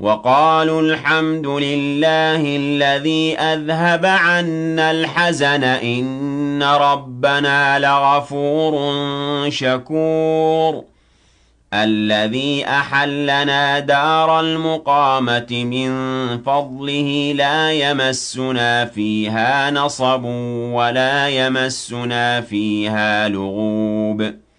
وقالوا الحمد لله الذي أذهب عنا الحزن إن ربنا لغفور شكور الذي أحلنا دار المقامة من فضله لا يمسنا فيها نصب ولا يمسنا فيها لغوب